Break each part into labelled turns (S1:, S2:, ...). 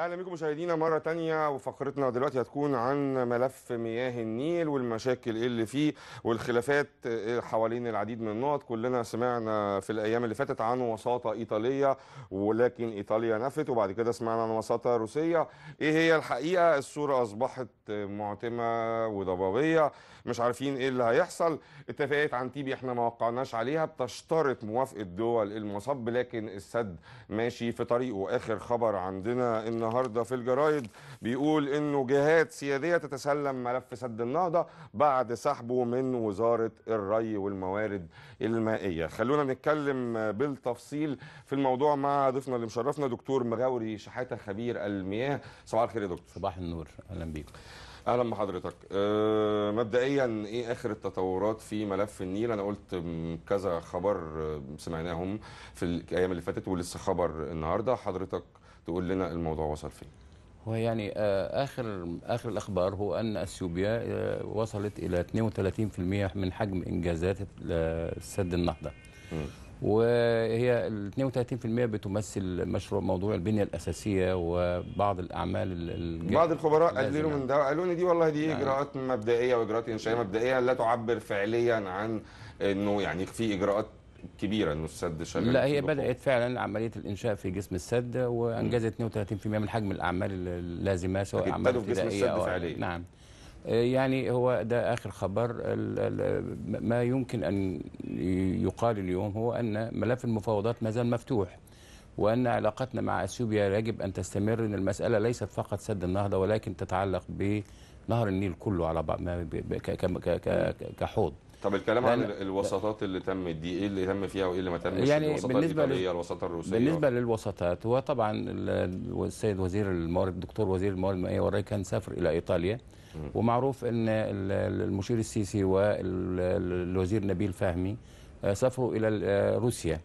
S1: اهلا بكم مشاهدينا مره تانية وفقرتنا دلوقتي هتكون عن ملف مياه النيل والمشاكل اللي فيه والخلافات آه، حوالين العديد من النقط كلنا سمعنا في الايام اللي فاتت عن وساطه ايطاليه ولكن ايطاليا نفت وبعد كده سمعنا عن وساطه روسيه ايه هي الحقيقه الصوره اصبحت آه، معتمه وضبابيه مش عارفين ايه اللي هيحصل عن عنتيبي احنا ما وقعناش عليها بتشترط موافقه دول المصب لكن السد ماشي في طريقه اخر خبر عندنا النهارده في الجرايد بيقول انه جهات سياديه تتسلم ملف سد النهضه بعد سحبه من وزاره الري والموارد المائيه خلونا نتكلم بالتفصيل في الموضوع مع ضيفنا اللي مشرفنا دكتور مغاوري شحاته خبير المياه صباح الخير يا دكتور صباح النور اهلا بيكم اهلا بحضرتك أه، مبدئيا ايه اخر التطورات في ملف النيل انا قلت كذا خبر أه، سمعناهم في الايام اللي فاتت ولسه خبر النهارده حضرتك تقول لنا الموضوع وصل فين
S2: هو يعني أه، اخر اخر الاخبار هو ان اثيوبيا وصلت الى 32% من حجم انجازات سد النهضه وهي ال 32% بتمثل مشروع موضوع البنيه الاساسيه
S1: وبعض الاعمال بعض الخبراء قللوا من ده وقالوا لي دي والله دي يعني اجراءات مبدئيه واجراءات انشائيه مبدئيه لا تعبر فعليا عن انه يعني في اجراءات كبيره انه السد شغال لا هي بدات
S2: فعلا عمليه الانشاء في جسم السد وانجزت 32% من حجم الاعمال اللازمه سواء اعمال في جسم السد فعليا نعم يعني هو ده آخر خبر ما يمكن أن يقال اليوم هو أن ملف المفاوضات ما زال مفتوح وأن علاقتنا مع أثيوبيا يجب أن تستمر أن المسألة ليست فقط سد النهضة ولكن تتعلق بنهر النيل كله على بعض كحوض
S1: طب الكلام عن الوساطات اللي تمت دي ايه اللي تم فيها وايه اللي ما تمش يعني بالنسبه الايطاليه الوساطه الروسيه بالنسبه
S2: للوساطات هو طبعا السيد وزير الموارد الدكتور وزير الموارد المائيه والري كان سافر الى ايطاليا ومعروف ان المشير السيسي والوزير نبيل فهمي آه، سافروا الى آه، روسيا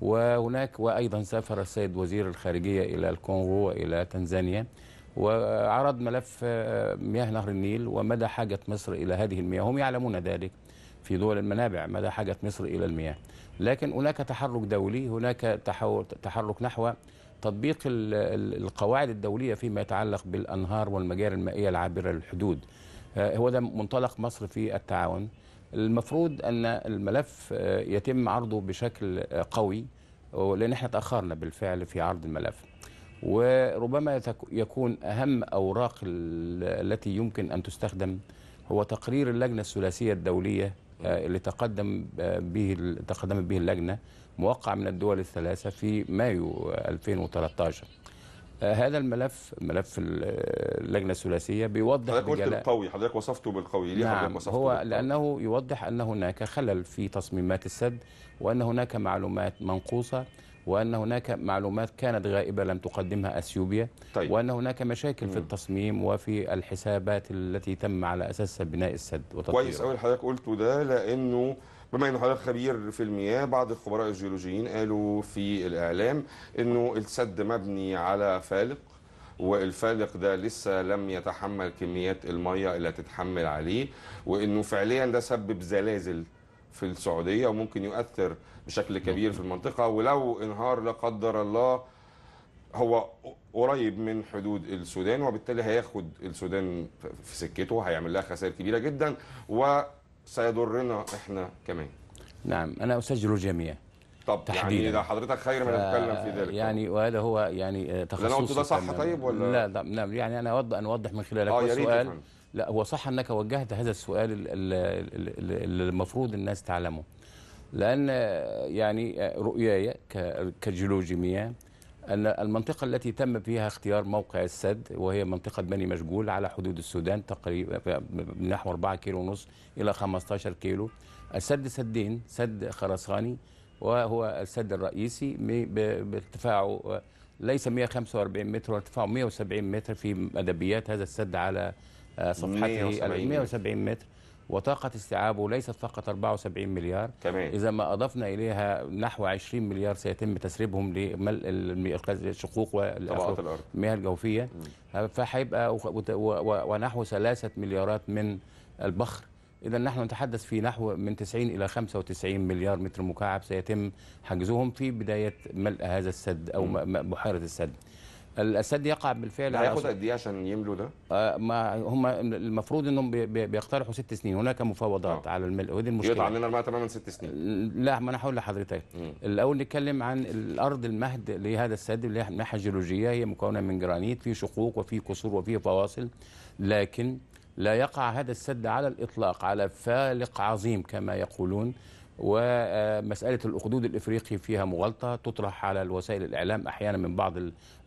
S2: وهناك وايضا سافر السيد وزير الخارجيه الى الكونغو والى تنزانيا وعرض ملف آه، مياه نهر النيل ومدى حاجه مصر الى هذه المياه هم يعلمون ذلك في دول المنابع مدى حاجه مصر الى المياه لكن هناك تحرك دولي هناك تحرك نحو تطبيق القواعد الدولية فيما يتعلق بالأنهار والمجاري المائية العابرة للحدود آه، هو ده منطلق مصر في التعاون المفروض أن الملف آه، يتم عرضه بشكل آه، قوي لأن احنا تأخرنا بالفعل في عرض الملف وربما يكون أهم أوراق التي يمكن أن تستخدم هو تقرير اللجنة الثلاثية الدولية اللي تقدم به تقدمت به اللجنة موقع من الدول الثلاثة في مايو 2013 آه، هذا الملف ملف اللجنه الثلاثيه بيوضح حضرتك قلت القوي
S1: حضرتك وصفته بالقوي ليه نعم وصفته
S2: هو بالقوي. لانه يوضح ان هناك خلل في تصميمات السد وان هناك معلومات منقوصه وان هناك معلومات كانت غائبه لم تقدمها اثيوبيا طيب. وان هناك مشاكل في التصميم وفي الحسابات التي تم على اساسها بناء السد وتطويره كويس قوي
S1: حضرتك قلته ده لانه بما ان حضرتك خبير في المياه بعض الخبراء الجيولوجيين قالوا في الاعلام انه السد مبني على فالق والفالق ده لسه لم يتحمل كميات الميه اللي تتحمل عليه وانه فعليا ده سبب زلازل في السعوديه وممكن يؤثر بشكل كبير في المنطقه ولو انهار لا قدر الله هو قريب من حدود السودان وبالتالي هياخد السودان في سكته هيعمل لها خسائر كبيره جدا و سيضرنا احنا كمان
S2: نعم انا اسجل الجميع
S1: طب يعني تحديدا يعني ده حضرتك خير من نتكلم في ذلك يعني
S2: وهذا هو يعني تخصص انا قلت ده صح طيب ولا لا لا نعم، يعني انا اوضح من خلالك آه السؤال لا هو صح انك وجهت هذا السؤال اللي المفروض الناس تعلمه لان يعني رؤياي كجيولوجي مياه أن المنطقة التي تم فيها اختيار موقع السد وهي منطقة بني مشجول على حدود السودان تقريبا نحو 4 كيلو ونص إلى 15 كيلو السد سدين سد خرساني وهو السد الرئيسي بارتفاعه ليس 145 متر وارتفاعه 170 متر في أدبيات هذا السد على آه، صفحته 170 متر وطاقة استيعابه ليست فقط 74 مليار تمام. إذا ما أضفنا إليها نحو 20 مليار سيتم تسريبهم لملء الشقوق والطبقات الأرض المياه الجوفية فهيبقى ونحو ثلاثة مليارات من البخر إذا نحن نتحدث في نحو من 90 إلى 95 مليار متر مكعب سيتم حجزهم في بداية ملء هذا السد أو بحيرة السد الاسد يقع بالفعل على هياخد قد
S1: ايه عشان يملوا ده؟
S2: آه ما هم المفروض انهم بي بيقترحوا ست سنين هناك مفاوضات أوه. على الملء ودي المشكله يقطع لنا
S1: تماما ست سنين
S2: لا ما انا هقول لحضرتك الاول نتكلم عن الارض المهد لهذا السد اللي هي ناحيه جيولوجيه هي مكونه من جرانيت في شقوق وفي كسور وفي فواصل لكن لا يقع هذا السد على الاطلاق على فالق عظيم كما يقولون ومسألة الأخدود الإفريقي فيها مغالطة تطرح على الوسائل الإعلام أحيانا من بعض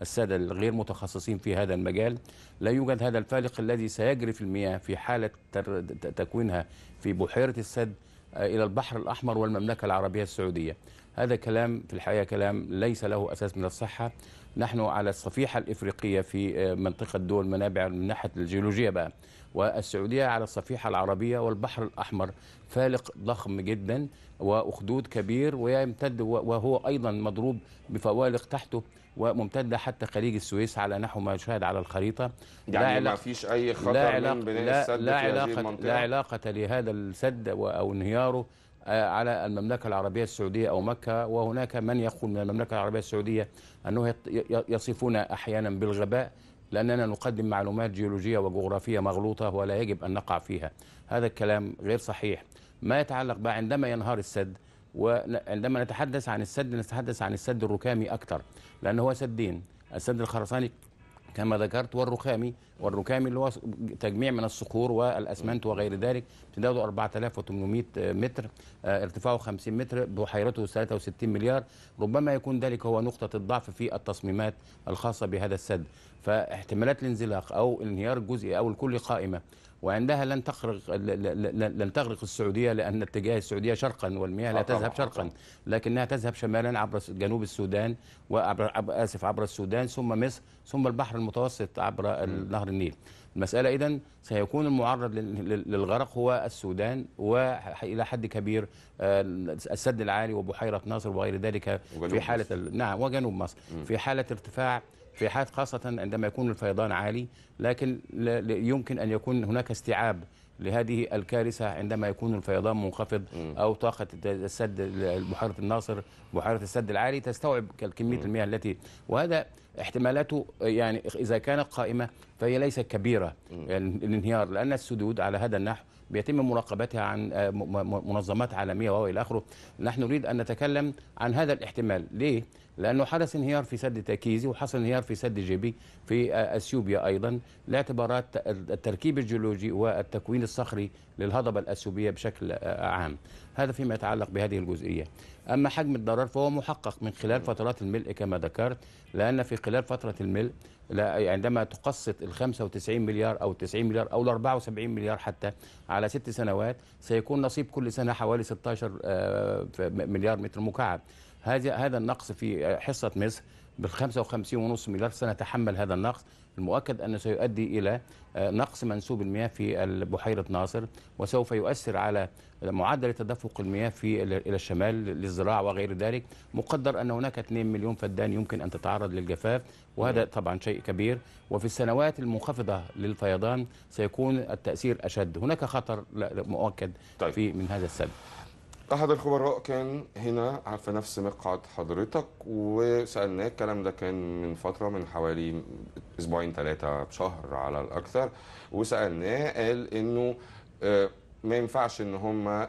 S2: السادة الغير متخصصين في هذا المجال لا يوجد هذا الفالق الذي سيجري في المياه في حالة تكوينها في بحيرة السد آه، إلى البحر الأحمر والمملكة العربية السعودية هذا كلام في الحقيقة كلام ليس له أساس من الصحة نحن على الصفيحة الإفريقية في آه، منطقة دول منابع من ناحية الجيولوجيا بقى والسعودية على الصفيحة العربية والبحر الأحمر فالق ضخم جدا وأخدود كبير ويمتد وهو أيضا مضروب بفوالق تحته وممتدة حتى خليج السويس على نحو ما يشاهد على الخريطة يعني لا علاقة ما فيش أي خطر لا علاقة من بناء لا السد لا في علاقة هذه المنطقة. لا علاقة لهذا السد أو انهياره آه، على المملكة العربية السعودية أو مكة وهناك من يقول من المملكة العربية السعودية أنه يصفونا أحيانا بالغباء لأننا نقدم معلومات جيولوجية وجغرافية مغلوطة ولا يجب أن نقع فيها هذا الكلام غير صحيح ما يتعلق بقى عندما ينهار السد وعندما نتحدث عن السد نتحدث عن السد الركامي أكثر لانه هو سدين السد الخرساني كما ذكرت والرخامي والركامي اللي هو تجميع من الصخور والاسمنت وغير ذلك امتداده 4800 متر آه، ارتفاعه 50 متر بحيرته 63 مليار ربما يكون ذلك هو نقطه الضعف في التصميمات الخاصه بهذا السد فاحتمالات الانزلاق او انهيار الجزئي او الكل قائمه وعندها لن تخرق لن تغرق السعوديه لان اتجاه السعوديه شرقا والمياه لا آه، تذهب شرقا لكنها تذهب شمالا عبر جنوب السودان وعبر اسف عبر السودان ثم مصر ثم البحر المتوسط عبر نهر النيل. المسألة اذا سيكون المعرض للغرق هو السودان وإلى حد كبير آه، السد العالي وبحيرة ناصر وغير ذلك في حالة نعم وجنوب مصر في حالة ارتفاع في حال خاصة عندما يكون الفيضان عالي لكن يمكن أن يكون هناك استيعاب لهذه الكارثة عندما يكون الفيضان منخفض أو طاقة السد بحيرة الناصر بحيرة السد العالي تستوعب كمية المياه التي وهذا احتمالاته يعني إذا كانت قائمة فهي ليست كبيرة يعني الانهيار لأن السدود على هذا النحو بيتم مراقبتها عن آه، منظمات عالمية وإلى آخره نحن نريد أن نتكلم عن هذا الاحتمال ليه؟ لانه حدث انهيار في سد تاكيزي وحصل انهيار في سد جيبي في آه، اثيوبيا ايضا لاعتبارات التركيب الجيولوجي والتكوين الصخري للهضبه الاثيوبيه بشكل آه، عام. هذا فيما يتعلق بهذه الجزئيه. اما حجم الضرر فهو محقق من خلال فترات الملء كما ذكرت لان في خلال فتره الملء يعني عندما تقسط ال 95 مليار او 90 مليار او ال 74 مليار حتى على ست سنوات سيكون نصيب كل سنه حوالي 16 آه، مليار متر مكعب. هذا هذا النقص في حصه مصر بال 55.5 مليار سنتحمل هذا النقص المؤكد أنه سيؤدي إلى آه، نقص منسوب المياه في بحيرة ناصر وسوف يؤثر على معدل تدفق المياه في إلى الشمال للزراعة وغير ذلك مقدر أن هناك 2 مليون فدان يمكن أن تتعرض للجفاف وهذا نعم. طبعا شيء كبير وفي السنوات المنخفضة للفيضان سيكون التأثير أشد هناك خطر
S1: مؤكد طيب. في من هذا السبب احد الخبراء كان هنا في نفس مقعد حضرتك وسالناه الكلام ده كان من فتره من حوالي اسبوعين ثلاثه شهر على الاكثر وسالناه قال انه آه، ما ينفعش ان هم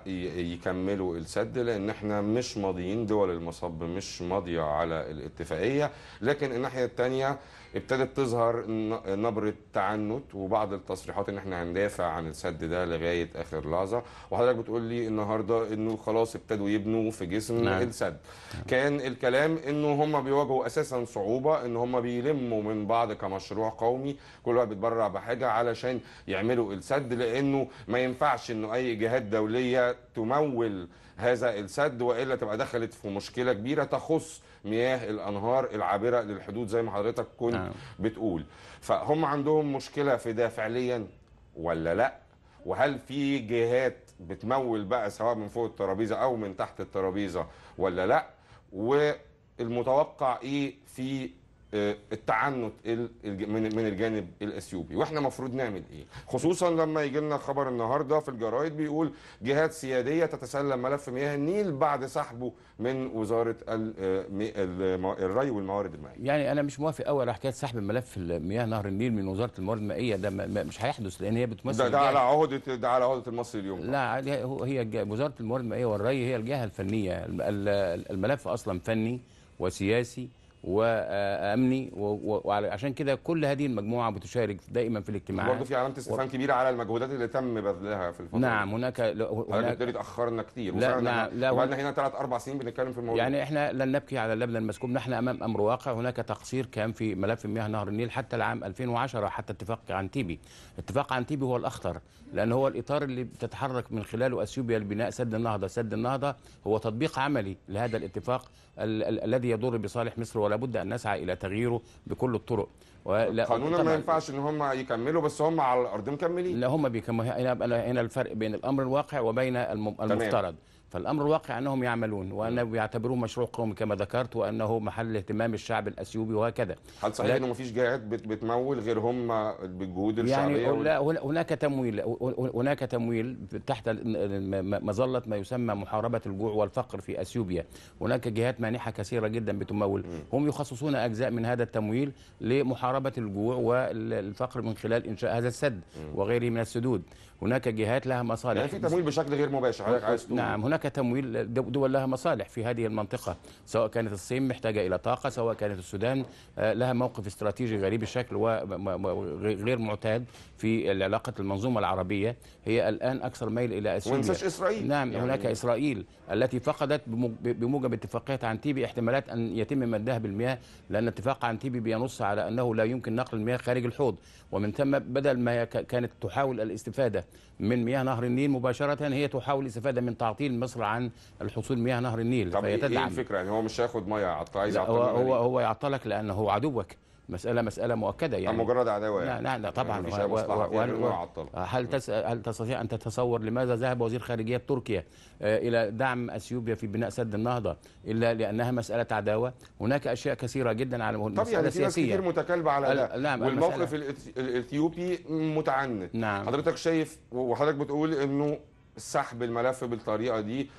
S1: يكملوا السد لان احنا مش ماضيين دول المصب مش ماضيه على الاتفاقيه لكن الناحيه الثانيه ابتدت تظهر نبره تعنت وبعض التصريحات ان احنا هندافع عن السد ده لغايه اخر لحظه وحضرتك بتقول لي النهارده انه خلاص ابتدوا يبنوا في جسم نعم. السد نعم. كان الكلام انه هم بيواجهوا اساسا صعوبه ان هم بيلموا من بعض كمشروع قومي كل واحد بيتبرع بحاجه علشان يعملوا السد لانه ما ينفعش ان انه اي جهات دوليه تمول هذا السد والا تبقى دخلت في مشكله كبيره تخص مياه الانهار العابره للحدود زي ما حضرتك كنت آه. بتقول فهم عندهم مشكله في ده فعليا ولا لا وهل في جهات بتمول بقى سواء من فوق الترابيزه او من تحت الترابيزه ولا لا والمتوقع ايه في آه، التعنت من الجانب الاثيوبي واحنا المفروض نعمل ايه خصوصا لما يجي لنا خبر النهارده في الجرايد بيقول جهات سياديه تتسلم ملف مياه النيل بعد سحبه من وزاره آه، الري والموارد المائيه
S2: يعني انا مش موافق قوي على حكايه سحب ملف مياه نهر النيل من وزاره الموارد المائيه ده مش هيحدث لان هي بتمثل ده, ده على
S1: عهده ده على عهده المصري اليوم
S2: لا هي وزاره الموارد المائيه والري هي الجهه الفنيه الملف اصلا فني وسياسي وامني وعشان كده كل هذه المجموعه بتشارك دائما في الاجتماعات برضه في علامه استفهام و...
S1: كبيره على المجهودات اللي تم بذلها في الفتره
S2: نعم هناك هناك اتاخرنا كتير لا لا لا وقعدنا هنا
S1: ثلاث اربع سنين بنتكلم في الموضوع يعني
S2: احنا لن نبكي على اللبن المسكوب نحن امام امر واقع هناك تقصير كان في ملف مياه نهر النيل حتى العام 2010 حتى اتفاق عن تيبي اتفاق عن تيبي هو الاخطر لان هو الاطار اللي بتتحرك من خلاله اثيوبيا لبناء سد النهضه سد النهضه هو تطبيق عملي لهذا الاتفاق الذي يضر بصالح مصر ولا بد ان نسعى الى تغييره بكل الطرق قانونا ما ينفعش ان هم يكملوا بس هم على الارض مكملين لا هم بيكملوا هنا الفرق بين الامر الواقع وبين المفترض تمام. فالامر الواقع انهم يعملون وانهم نعم. بيعتبروه مشروع قومي كما ذكرت وانه محل اهتمام الشعب الاثيوبي وهكذا هل صحيح انه ما
S1: فيش جهات بتمول غير هم بالجهود يعني الشعبيه يعني
S2: لا هناك تمويل هناك تمويل تحت مظله ما يسمى محاربه الجوع والفقر في اثيوبيا هناك جهات مانحه كثيره جدا بتمول هم يخصصون اجزاء من هذا التمويل لمحاربه الجوع والفقر من خلال انشاء هذا السد وغيره من السدود هناك جهات لها مصالح يعني في تمويل بشكل غير مباشر عايز نعم هناك هناك تمويل دول لها مصالح في هذه المنطقة سواء كانت الصين محتاجة إلى طاقة سواء كانت السودان آه، لها موقف استراتيجي غريب الشكل وغير معتاد في العلاقة المنظومة العربية هي الآن أكثر ميل إلى أسوريا إسرائيل نعم يعني هناك إسرائيل التي فقدت بموجب اتفاقية تيبي احتمالات أن يتم مدها بالمياه لأن اتفاق عن تيبي بينص على أنه لا يمكن نقل المياه خارج الحوض ومن ثم بدل ما كانت تحاول الاستفادة من مياه نهر النيل مباشرة هي تحاول الاستفادة من تعطيل مصر عن الحصول مياه نهر النيل طب ايه الفكره
S1: يعني هو مش هياخد ميه يعطل عايز يعطلك هو هو, هو
S2: يعطلك لانه هو عدوك مساله مساله مؤكده يعني مجرد عداوه يعني لا لا يعني طبعا يعني و... هو و... هل تس... هل تستطيع ان تتصور لماذا ذهب وزير خارجيه تركيا آه، الى دعم اثيوبيا في بناء سد النهضه الا لانها مساله عداوه هناك اشياء كثيره جدا على طب يعني مساله يعني في ناس كثير متكالبه على ده نعم والموقف
S1: الاثيوبي متعنت نعم حضرتك شايف وحضرتك بتقول انه سحب الملف بالطريقه دي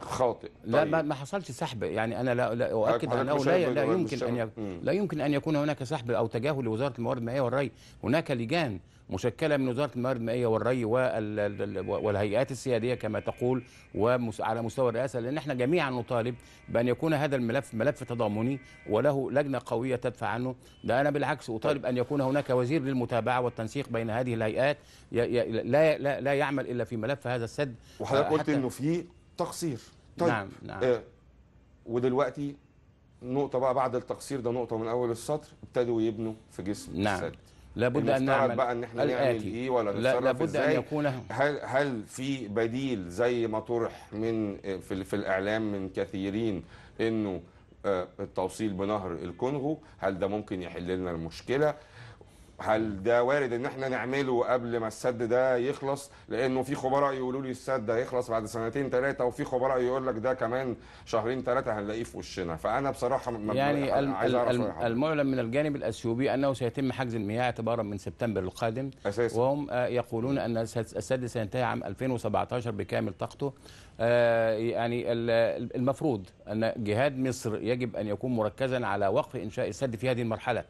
S1: خاطئ لا طيب. ما حصلش سحب يعني انا لا, لا طيب، اؤكد انه لا, لا يمكن ان
S2: لا يمكن ان يكون هناك سحب او تجاهل لوزاره الموارد المائيه والري هناك لجان مشكله من وزاره الموارد المائيه والري والهيئات السياديه كما تقول وعلى مستوى الرئاسه لان احنا جميعا نطالب بان يكون هذا الملف ملف تضامني وله لجنه قويه تدفع عنه ده انا بالعكس اطالب طيب. ان يكون هناك وزير للمتابعه والتنسيق بين هذه الهيئات لا لا لا يعمل الا في ملف هذا السد وحضرتك قلت انه
S1: في تقصير طيب نعم نعم آه ودلوقتي نقطة بقى بعد التقصير ده نقطة من أول السطر ابتدوا يبنوا في جسم نعم. السد لابد ان نعمل بقى ان احنا نعمل ايه ولا نتصرف لابد ازاي ان يكون هل هل في بديل زي ما طرح من آه، في, في الاعلام من كثيرين انه آه، التوصيل بنهر الكونغو هل ده ممكن يحل لنا المشكله هل ده وارد ان احنا نعمله قبل ما السد ده يخلص لانه في خبراء يقولوا لي السد ده هيخلص بعد سنتين ثلاثه وفي خبراء يقول لك ده كمان شهرين ثلاثه هنلاقيه في وشنا فانا بصراحه ما يعني الم الم
S2: المعلن من الجانب الاثيوبي انه سيتم حجز المياه اعتبارا من سبتمبر القادم أساسي. وهم آه، يقولون ان السد سينتهي عام 2017 بكامل طاقته آه، يعني المفروض ان جهاد مصر يجب ان يكون مركزا على وقف انشاء السد في هذه المرحله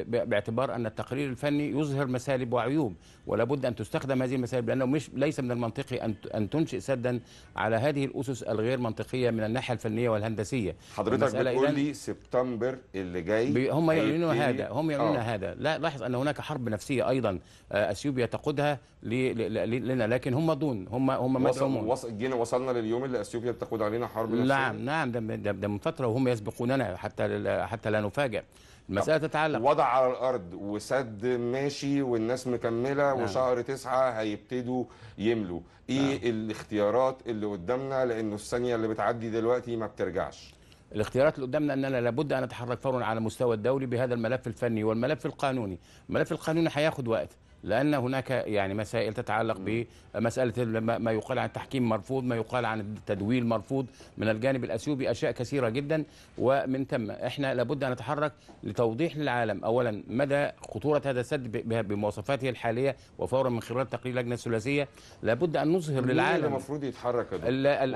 S2: باعتبار أن التقرير الفني يظهر مسالب وعيوب ولا بد أن تستخدم هذه المسالب لأنه مش ليس من المنطقي أن ان تنشئ سدا على هذه الأسس الغير منطقية من الناحية الفنية والهندسية حضرتك بتقول لي
S1: سبتمبر اللي جاي هم يعلنون هذا هم يعلنون آه.
S2: هذا لا لاحظ أن هناك حرب نفسية أيضا آه، أثيوبيا تقودها لنا لكن هم دون هم هم مدعومون
S1: جينا وصلنا لليوم اللي اثيوبيا بتقود علينا حرب نعم، نفسيه
S2: نعم نعم ده من فتره وهم يسبقوننا حتى حتى لا نفاجئ المساله تتعلق
S1: وضع على الارض وسد ماشي والناس مكمله نعم. وشهر تسعة هيبتدوا يملوا ايه نعم. الاختيارات اللي قدامنا لانه الثانيه اللي بتعدي دلوقتي ما بترجعش
S2: الاختيارات اللي قدامنا اننا لابد ان نتحرك فورا على المستوى الدولي بهذا الملف الفني والملف القانوني الملف القانوني هياخد وقت لان هناك يعني مسائل تتعلق بمساله ما يقال عن التحكيم مرفوض ما يقال عن التدويل مرفوض من الجانب الاثيوبي اشياء كثيره جدا ومن ثم احنا لابد ان نتحرك لتوضيح للعالم اولا مدى خطوره هذا السد بمواصفاته الحاليه وفورا من خلال تقرير اللجنه الثلاثيه لابد ان نظهر للعالم اللي المفروض
S1: يتحرك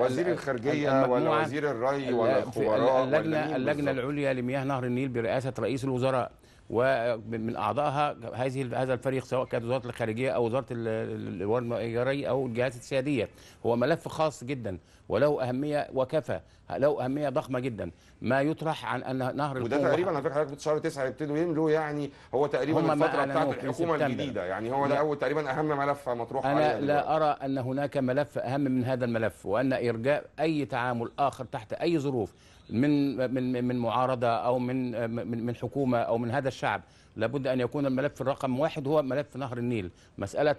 S1: وزير الخارجيه ولا وزير الري ولا الخبراء اللجنه اللجنه
S2: العليا لمياه نهر النيل برئاسه رئيس الوزراء ومن اعضائها هذه هذا الفريق سواء كانت وزاره الخارجيه او وزاره الوارد الايجاري او الجهات السياديه هو ملف خاص جدا وله اهميه وكفى له اهميه ضخمه جدا ما يطرح عن ان نهر وده تقريبا على فكره حضرتك
S1: شهر 9 يبتدوا يملوا يعني هو تقريبا الفتره بتاعت الحكومه الجديده يعني هو ده اول تقريبا اهم ملف مطروح انا لا ارى
S2: ان هناك ملف اهم من هذا الملف وان ارجاء اي تعامل اخر تحت اي ظروف من من من معارضه او من من حكومه او من هذا الشعب لابد ان يكون الملف الرقم واحد هو ملف نهر النيل مساله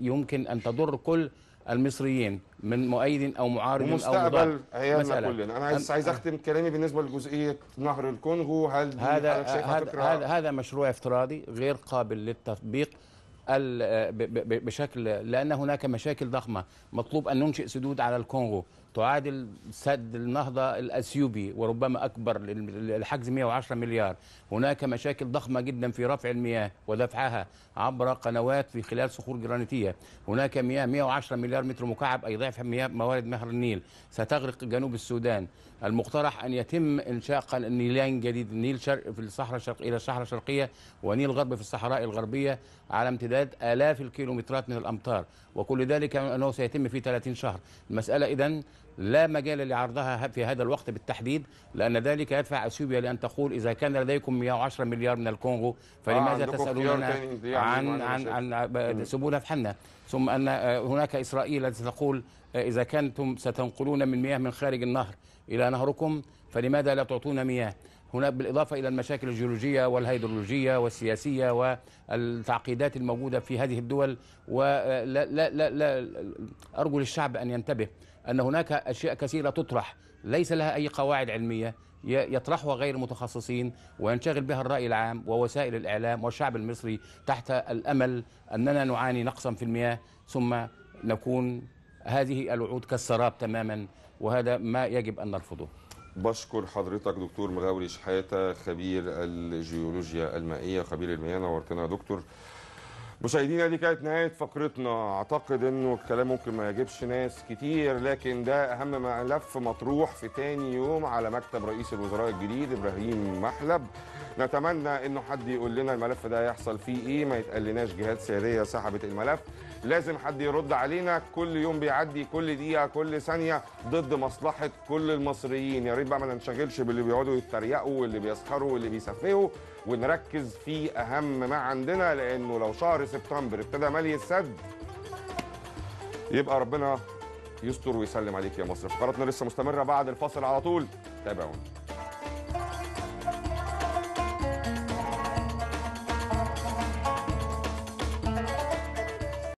S2: يمكن ان تضر كل المصريين من مؤيد او معارض او مستقبل عيالنا كلنا انا عايز عايز
S1: اختم كلامي بالنسبه لجزئيه نهر الكونغو هل هذا هذا هذا,
S2: هذا مشروع افتراضي غير قابل للتطبيق آه، بشكل لان هناك مشاكل ضخمه مطلوب ان ننشئ سدود على الكونغو تعادل سد النهضه الاثيوبي وربما اكبر الحجز 110 مليار هناك مشاكل ضخمه جدا في رفع المياه ودفعها عبر قنوات في خلال صخور جرانيتيه هناك مياه 110 مليار متر مكعب اي ضعف مياه موارد نهر النيل ستغرق جنوب السودان المقترح ان يتم انشاء نيلين جديد النيل شرق في الصحراء الشرق الى الصحراء الشرقيه ونيل غرب في الصحراء الغربيه على امتداد آلاف الكيلومترات من الأمطار وكل ذلك أنه سيتم في 30 شهر المسألة إذن لا مجال لعرضها في هذا الوقت بالتحديد لأن ذلك يدفع أثيوبيا لأن تقول إذا كان لديكم 110 مليار من الكونغو فلماذا آه تسألوننا يعني عن عن عن سبولة في حنة ثم أن هناك إسرائيل التي تقول إذا كنتم ستنقلون من مياه من خارج النهر إلى نهركم فلماذا لا تعطونا مياه هنا بالإضافة إلى المشاكل الجيولوجية والهيدرولوجية والسياسية والتعقيدات الموجودة في هذه الدول ولا لا لا لا أرجو للشعب أن ينتبه أن هناك أشياء كثيرة تطرح ليس لها أي قواعد علمية يطرحها غير المتخصصين وينشغل بها الرأي العام ووسائل الإعلام والشعب المصري تحت الأمل أننا نعاني نقصا في المياه ثم نكون هذه الوعود كالسراب تماما وهذا ما يجب أن نرفضه
S1: بشكر حضرتك دكتور مغاوري شحاته خبير الجيولوجيا المائيه خبير المياه نورتنا يا دكتور مشاهدينا دي كانت نهايه فقرتنا اعتقد انه الكلام ممكن ما يعجبش ناس كتير لكن ده اهم ملف مطروح في تاني يوم على مكتب رئيس الوزراء الجديد ابراهيم محلب نتمنى انه حد يقول لنا الملف ده هيحصل فيه ايه ما يتقلناش جهات سياديه سحبت الملف لازم حد يرد علينا كل يوم بيعدي كل دقيقه كل ثانيه ضد مصلحه كل المصريين يا ريت بقى ما ننشغلش باللي بيقعدوا يتريقوا واللي بيسخروا واللي بيسفهوا ونركز في اهم ما عندنا لانه لو شهر سبتمبر ابتدى مالي السد يبقى ربنا يستر ويسلم عليك يا مصر فقراتنا لسه مستمره بعد الفاصل على طول تابعونا